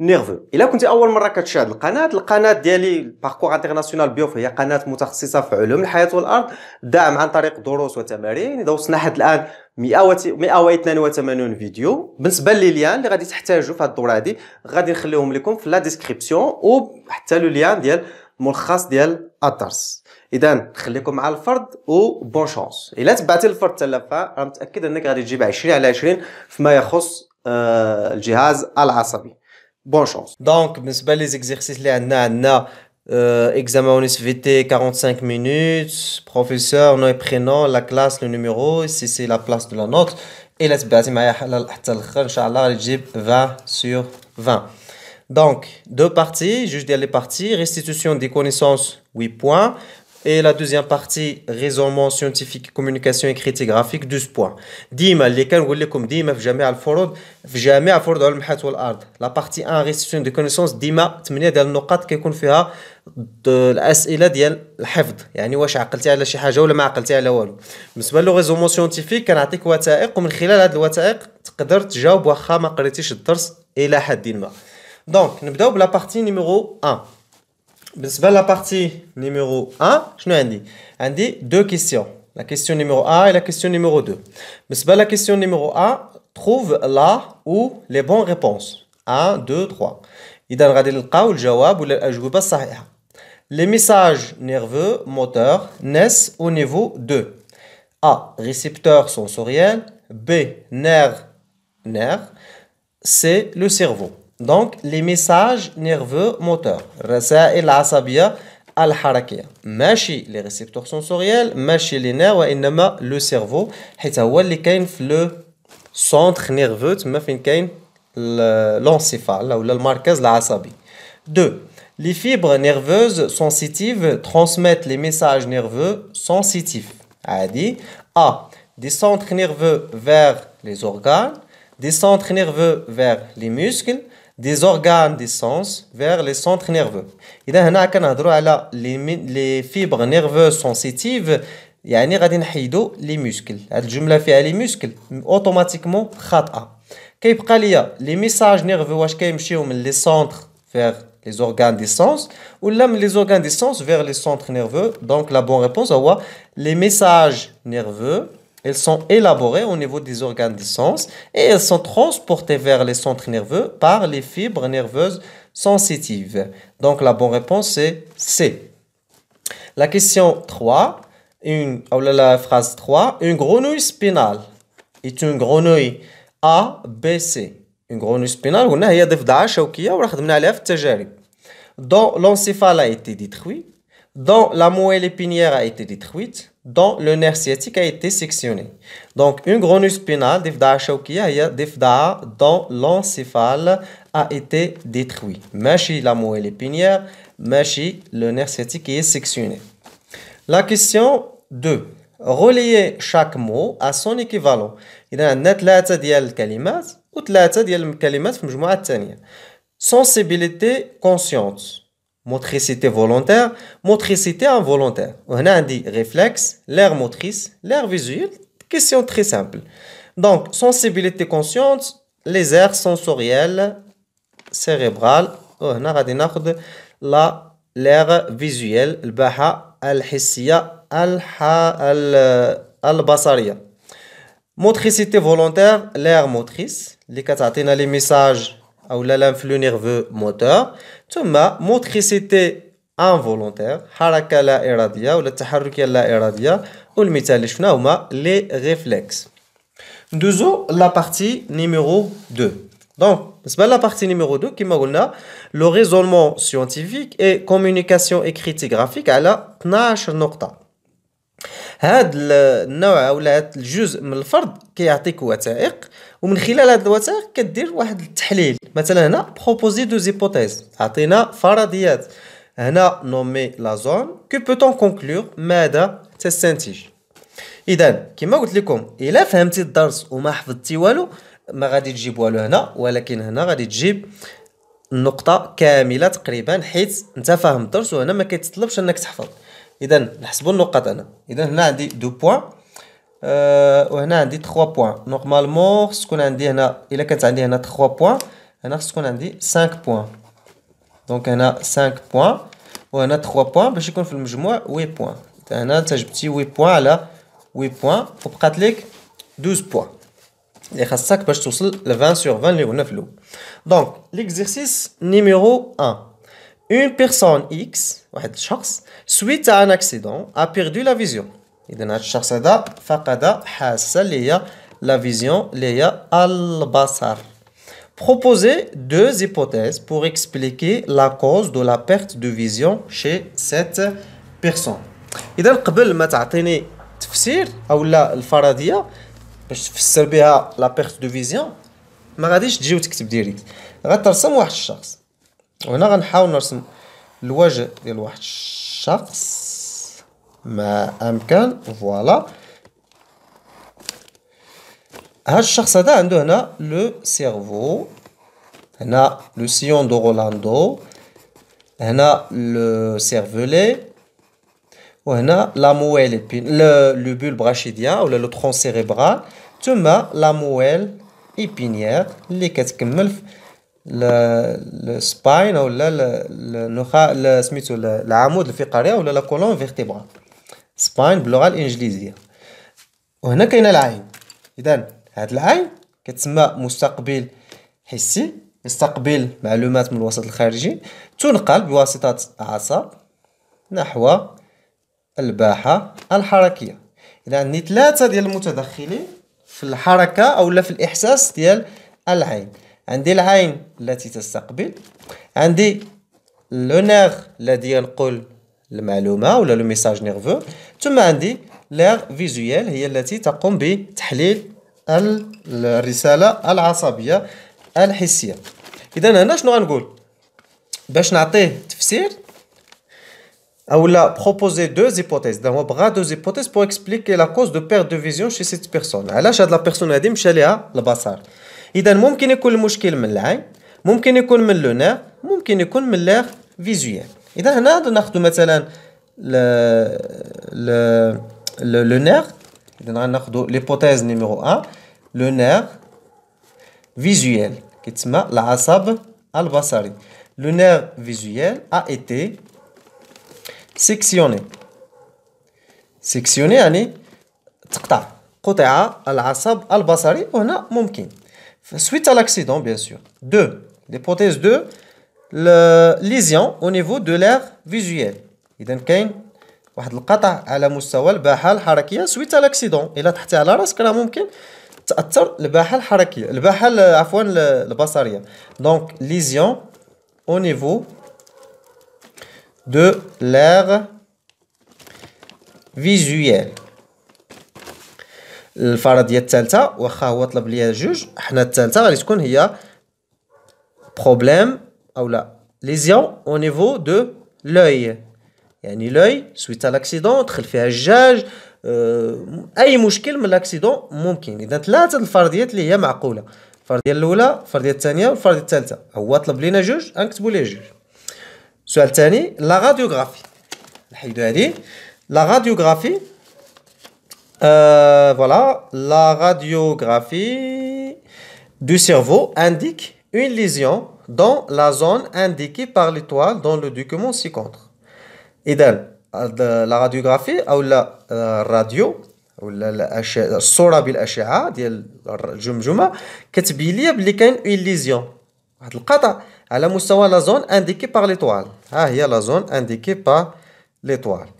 نيرفو الا كنت اول مره كتشاهد القناه القناه ديالي باركور انترناسيونال بيوف هي قناه متخصصه في علوم الحياه والارض داعم عن طريق دروس وتمارين اذا وصلنا حتى الان 182 فيديو بالنسبه لليان اللي غادي تحتاجوا في هاد الدوره هادي غادي نخليهم لكم في لا ديسكريبسيون وحتى لو ليان ديال ملخص ديال الدرس اذا خليكم مع الفرد وبون شونس الا تبعتي الفرد تلفا راه متاكد انك غادي تجيب 20 على 20 فيما يخص آه، الجهاز العصبي bonne chance. Donc, les exercices, euh, examen en SVT 45 minutes, professeur, nom et prénom, la classe, le numéro, ici c'est la place de la note. Et la c'est 20 sur 20. Donc, deux parties, juste les parties, restitution des connaissances, 8 points. et la deuxième partie raisonnement scientifique communication écrite et graphique 12 points ديما اللي كنقول لكم ديما في جميع الفروض في جميع فروض علم الحياه والارض لا بارتي 1 ريستيون دو كونيسونس ديما 8 ديال النقاط كيكون فيها الاسئله ديال الحفظ يعني واش عقلتي على شي حاجه ولا ما عقلتي على والو بالنسبه لو ريزومون سيونتيفيك كنعطيك وثائق ومن خلال هاد الوثائق تقدر تجاوب واخا ما قريتيش الدرس الى حد ما دونك نبداو بلا بارتي نيميرو 1 Dans la partie numéro 1, je dit deux questions. La question numéro 1 et la question numéro 2. Dans la question numéro 1, trouve là où les bonnes réponses. 1, 2, 3. Il ou Les messages nerveux moteurs naissent au niveau 2. A. Récepteur sensoriel. B. Nerf. Nerf. C. Le cerveau. Donc, les messages nerveux moteurs. رسائل عصبية الحركية les لي les سنسوريال ماشي لي نير وإنما لو سيرفو le cerveau, اللي كاين في centre nerveux نيرفو تما فين le l'encéphale ou le marquez l'asabi. deux Les fibres nerveuses sensitives transmettent les messages nerveux sensitifs. A. Des centres nerveux vers les organes, des centres nerveux vers les muscles, des organes des sens vers les centres nerveux. Et là, on a les fibres nerveuses sensitives, cest les muscles. Cette jumelle fait les muscles, automatiquement, c'est Qu'est-ce les messages nerveux, est les centres vers les organes des sens ou les organes des sens vers les centres nerveux Donc, la bonne réponse, c'est les messages nerveux elles sont élaborées au niveau des organes du sens et elles sont transportées vers les centres nerveux par les fibres nerveuses sensitives. Donc la bonne réponse est C. La question 3, une, oh la phrase 3, une grenouille spinale est une grenouille A, B, C. Une grenouille spinale, on a Dont l'encéphale a été détruit, dont la moelle épinière a été détruite, dont le nerf sciatique a été sectionné. Donc, une grenouille spinale dont l'encéphale a été détruit. si la moelle épinière, si le nerf sciatique est sectionné. La question 2. Relier chaque mot à son équivalent. Il y a un 3 ديال الكلمات و 3 ديال الكلمات في المجموعه الثانيه. Sensibilité consciente motricité volontaire, motricité involontaire. On a dit réflexe, l'air motrice, l'air visuel. Question très simple. Donc, sensibilité consciente, les airs sensorielles, cérébrales. Oh, on a la l'air visuel, le baha, al al-basariya. Motricité volontaire, l'air motrice, les les messages ou l'influx nerveux moteur, motricité involontaire, haraka la iradia, ou la la ou le les réflexes. la partie numéro 2. Donc, c'est la partie numéro 2 qui m'a le raisonnement scientifique et communication écrite graphique à la 12 هذا النوع الجزء من الفرد ومن خلال هذا الوثائق كدير واحد التحليل مثلا هنا بروبوزي دو زيبوتيز عطينا فرضيات هنا نومي لا زون كو بوتون كونكلور ماذا تستنتج اذا كما قلت لكم الا فهمتي الدرس وما حفظتي والو ما غادي تجيب والو هنا ولكن هنا غادي تجيب النقطه كامله تقريبا حيت انت فاهم الدرس وهنا ما كيتطلبش انك تحفظ اذا نحسبوا النقط هنا اذا هنا عندي دو بوين Euh, on a dit 3 points. Normalement, ce qu'on a dit, a 3 points. On a dit 5 points. Donc, on a 5 points. On a 3 points. Je confirme que je 8 points. On a dit 8 points. 8 points pour a 12 points. 20 sur 20. Donc, l'exercice numéro 1. Une personne X, suite à un accident, a perdu la vision. اذا هذا الشخص هذا فقد حاسه اللي هي لا فيزيون اللي هي البصر Proposez deux hypothèses pour expliquer la cause de la perte de vision chez cette personne. إذا قبل ما تعطيني تفسير أو لا الفرضية باش تفسر بها لا بيرت دو فيزيون ما غاديش تجي وتكتب ديريكت غترسم واحد الشخص وهنا غنحاول نرسم الوجه ديال واحد الشخص maamkan voilà h charcada on le cerveau on a le sillon de Rolando on a le cervelet on a la moelle épinière le bulbe brachia ou le tronc cérébral tu la moelle épinière les quelques molles le spine ou la la la le la de ou la colonne vertébrale سباين باللغه الانجليزيه وهنا كاينه العين اذا هاد العين كتسمى مستقبل حسي يستقبل معلومات من الوسط الخارجي تنقل بواسطه اعصاب نحو الباحه الحركيه اذا عندي ثلاثه ديال المتدخلين في الحركه او في الاحساس ديال العين عندي العين التي تستقبل عندي لونيغ الذي ينقل المعلومة ولا لو ميساج نيرفو ثم عندي لير فيزويال هي التي تقوم بتحليل الرسالة العصبية الحسية إذا هنا شنو غنقول باش نعطيه تفسير ou بروبوزي دو زيبوتيز hypothèses. هو بغا دو hypothèses pour إكسبليكي لا كوز دو perte دو فيزيون شي سيت personne. علاش هاد لا بيرسون هادي مشى ليها البصر. اذا ممكن يكون المشكل من العين، ممكن يكون من لونير، ممكن يكون من لير فيزويال. nous avons l'hypothèse numéro 1, le nerf visuel, Le nerf visuel a été sectionné. Sectionné, cest Côté A, la a Suite à l'accident, bien sûr. Deux. L'hypothèse 2. ليزيون او نيفو دو لير فيزويل اذا كاين واحد القطع على مستوى الباحه الحركيه سويت لاكسيدون الا تحتي على راسك راه ممكن تاثر الباحه الحركيه الباحه عفوا البصريه دونك ليزيون او نيفو دو لير فيزويل الفرضيه الثالثه واخا هو طلب ليا جوج حنا الثالثه غادي تكون هي بروبليم ou la lésion au niveau de l'œil. ni l'œil, suite à l'accident, entre fait à jage, aïe euh, mouchkil, mais l'accident, moumkin. Et donc là, c'est le fardiet li yam akoula. Fardiet l'oula, fardiet tania, fardiet tanta. Awat la blina juge, anktbou les juges. Sual tani, la radiographie. La radiographie, euh, voilà, la radiographie du cerveau indique une lésion dans la zone indiquée par l'étoile dans le document ci-contre. إذا ou la radio la radio illusion. بالاشعه ديال الجمجمه كتبين بلي كاين اون ليزيون واحد القطع على مستوى لا زون انديكي zone ها هي لا زون انديكي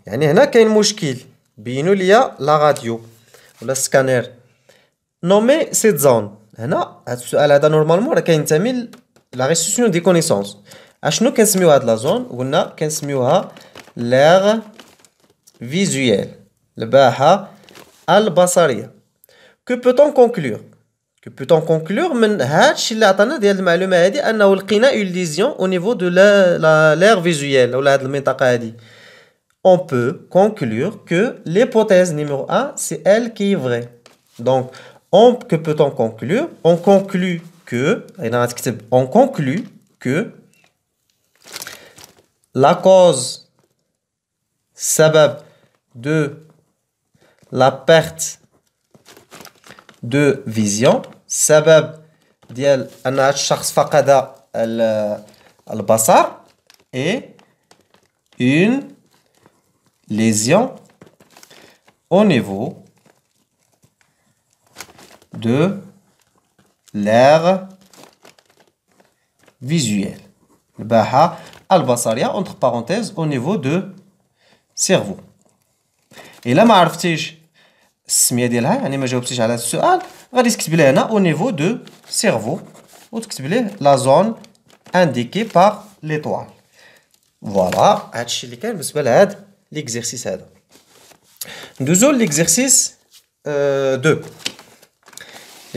يعني هنا كاين مشكل بينوا ليا لا ولا نومي cette هنا السؤال هذا نورمالمون راه كينتمي la restitution des connaissances. Achno qu'en semiou à la zone, ou na qu'en semiou l'air visuel. Le baha al-basaria. Que peut-on conclure Que peut-on conclure Men hach il a tana de l'alma adi, anna ou l'kina une lésion au niveau de la l'air visuel, ou l'ad l'mintaka adi. On peut conclure que l'hypothèse numéro 1, c'est elle qui est vraie. Donc, on, que peut-on conclure On conclut que, on conclut que la cause sabab de la perte de vision sabab ديال ان الشخص فقد et une lésion au niveau de L'air visuel. C'est l'air visuel, entre parenthèses, au niveau du cerveau. Et là, je ne sais pas si vous l'avez entendu, je ne vais pas répondre à cette question. Je vais vous au niveau du cerveau, la zone indiquée par l'étoile. Voilà, c'est ce qu'on appelle l'exercice. Nous avons l'exercice 2. Euh,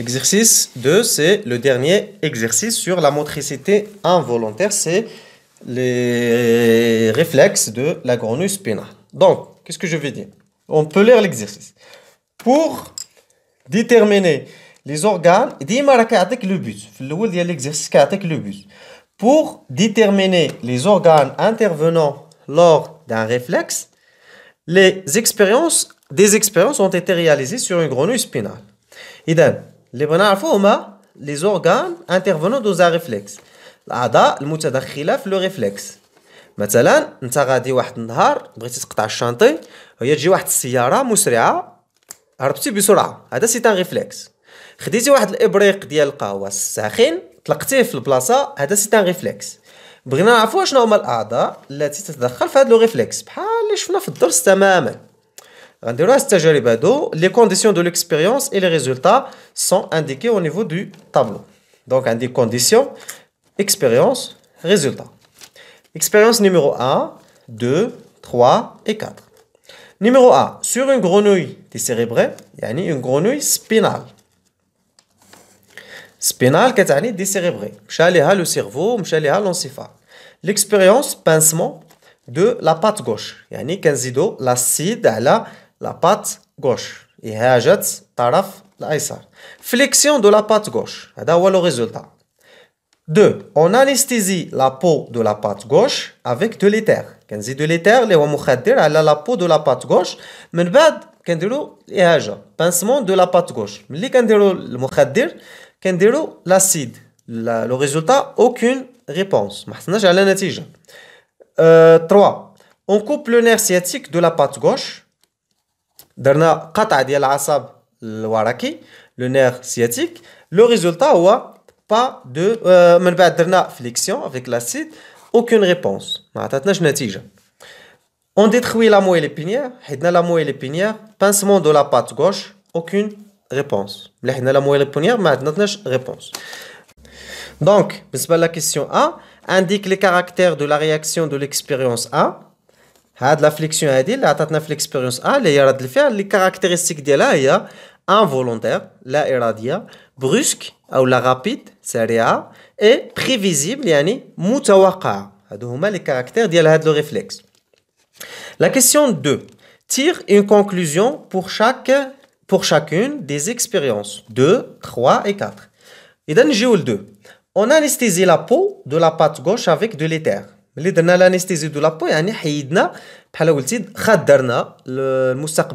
Exercice 2, c'est le dernier exercice sur la motricité involontaire, c'est les réflexes de la grenouille spinale. Donc, qu'est-ce que je vais dire On peut lire l'exercice. Pour déterminer les organes, le but. l'exercice le but. Pour déterminer les organes intervenant lors d'un réflexe, les expériences, des expériences ont été réalisées sur une grenouille spinale. Idem. اللي نعرفو هما لي زورغان انترفونو دو زان ريفليكس الاعضاء المتدخله في لو ريفليكس مثلا انت غادي واحد النهار بغيتي تقطع الشانطي هي تجي واحد السياره مسرعه هربتي بسرعه هذا سي تان ريفليكس خديتي واحد الابريق ديال القهوه الساخن طلقتيه في البلاصه هذا سي تان ريفليكس بغينا نعرفوا شنو هما الاعضاء التي تتدخل في هذا لو ريفليكس بحال اللي شفنا في الدرس تماما Les conditions de l'expérience et les résultats sont indiqués au niveau du tableau. Donc, on dit conditions, expérience, résultat. Expérience numéro 1, 2, 3 et 4. Numéro 1, sur une grenouille décérébrée, il y a une grenouille spinale. Spinale, c'est décérébrée. Mchaléha le cerveau, mchaléha l'encéphale. L'expérience pincement de la patte gauche. Yani, quinzido l'acide à la la patte gauche. Et réagit taraf l'aïsar. Flexion de la patte gauche. C'est le résultat. Deux. On anesthésie la peau de la patte gauche avec de l'éther. Quand on dit de l'éther, les homochadirs, elle a la peau de la patte gauche. Mais le bad, quand on pincement de la patte gauche. Mais quand on dit le on l'acide. Le résultat, aucune réponse. Maintenant, j'ai la natige. Euh, 3. on coupe le nerf sciatique de la patte gauche le nerf sciatique le résultat wa pas de nouvelle euh, dernière flexion avec l'acide aucune réponse je on détruit la moelle épinière et la moelle épinière pincement de la patte gauche aucune réponse réponse donc la question a indique les caractères de la réaction de l'expérience a la flexion hadi li atatna fikspiriens a li hiya rad el fiir li caracteristique involontaire brusque ou la rapide prévisibles, et prévisible yani mutawaqa hadou homa les caractères le réflexe la question 2 tire une conclusion pour chaque pour chacune des expériences 2 3 et 4 etan 2 on anesthésie la peau de la patte gauche avec de l'éther mais la de la peau,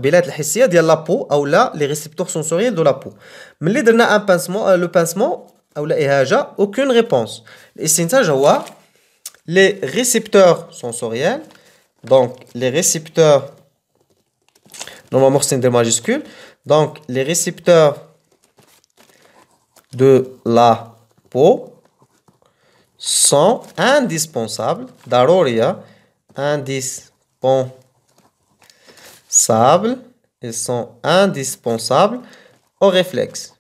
les la les récepteurs sensoriels de la peau. Mais un euh, le pincement, déjà aucune réponse. Et c'est les récepteurs sensoriels. Donc les récepteurs, majuscule. Donc les récepteurs de la peau sont indispensables. Darooria. Indispensables. Ils sont indispensables au réflexe.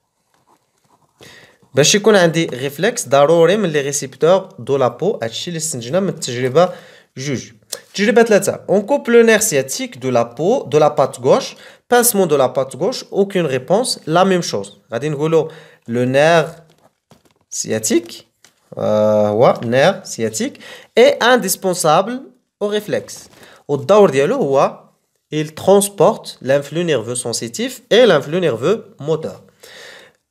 Ben, je qu'on a un des réflexes. mais les récepteurs de la peau. Achilles, les ingénieurs, Je juge. tu là On coupe le nerf sciatique de la peau, de la patte gauche. Pincement de la patte gauche. Aucune réponse. La même chose. le nerf sciatique. Euh, nerf sciatique est indispensable au réflexe. au daur dialo, roi il transporte l'influx nerveux sensitif et l'influx nerveux moteur.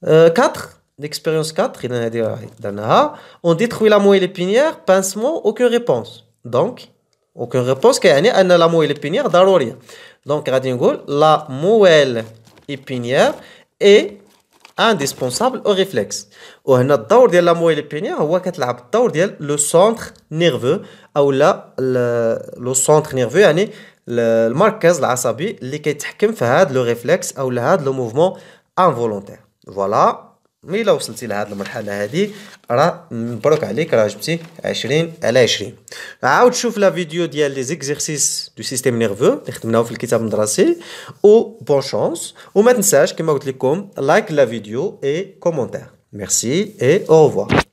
4, euh, l'expérience 4, on détruit la moelle épinière, pincement, aucune réponse. Donc, aucune réponse, la moelle épinière Donc, la moelle épinière est indispensable au réflexe. Et le rôle de la moelle épinière, c'est le rôle de le centre nerveux, ou là, le, le centre nerveux, yani, le marquez, l'asabi, qui est le réflexe, ou là, le mouvement involontaire. Voilà. مي الا وصلتي لهاد المرحله هادي راه مبروك عليك راه جبتي 20 على 20 عاود شوف لا فيديو ديال لي زيكزيرسيس دو سيستيم نيرفو اللي خدمناو في الكتاب المدرسي و بون شونس وما تنساش كما قلت لكم لايك لا فيديو اي كومونتير ميرسي اي او